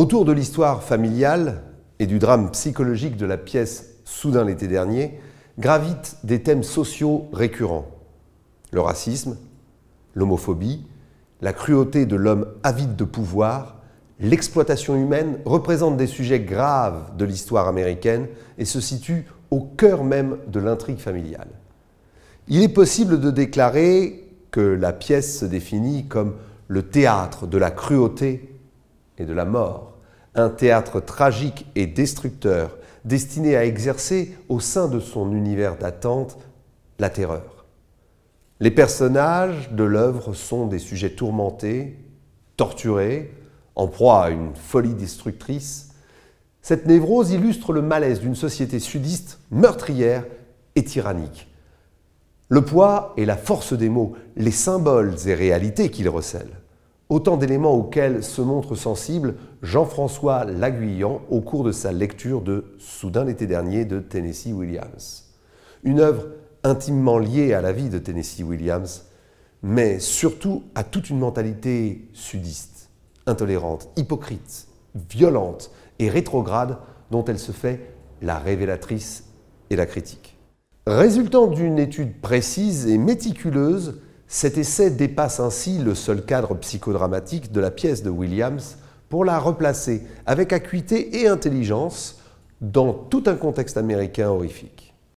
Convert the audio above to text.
Autour de l'histoire familiale et du drame psychologique de la pièce Soudain l'été dernier, gravitent des thèmes sociaux récurrents. Le racisme, l'homophobie, la cruauté de l'homme avide de pouvoir, l'exploitation humaine représentent des sujets graves de l'histoire américaine et se situent au cœur même de l'intrigue familiale. Il est possible de déclarer que la pièce se définit comme le théâtre de la cruauté et de la mort, un théâtre tragique et destructeur destiné à exercer au sein de son univers d'attente la terreur. Les personnages de l'œuvre sont des sujets tourmentés, torturés, en proie à une folie destructrice. Cette névrose illustre le malaise d'une société sudiste meurtrière et tyrannique. Le poids et la force des mots, les symboles et réalités qu'ils recèlent. Autant d'éléments auxquels se montre sensible Jean-François Laguillan au cours de sa lecture de Soudain l'été dernier de Tennessee Williams. Une œuvre intimement liée à la vie de Tennessee Williams, mais surtout à toute une mentalité sudiste, intolérante, hypocrite, violente et rétrograde dont elle se fait la révélatrice et la critique. Résultant d'une étude précise et méticuleuse cet essai dépasse ainsi le seul cadre psychodramatique de la pièce de Williams pour la replacer avec acuité et intelligence dans tout un contexte américain horrifique.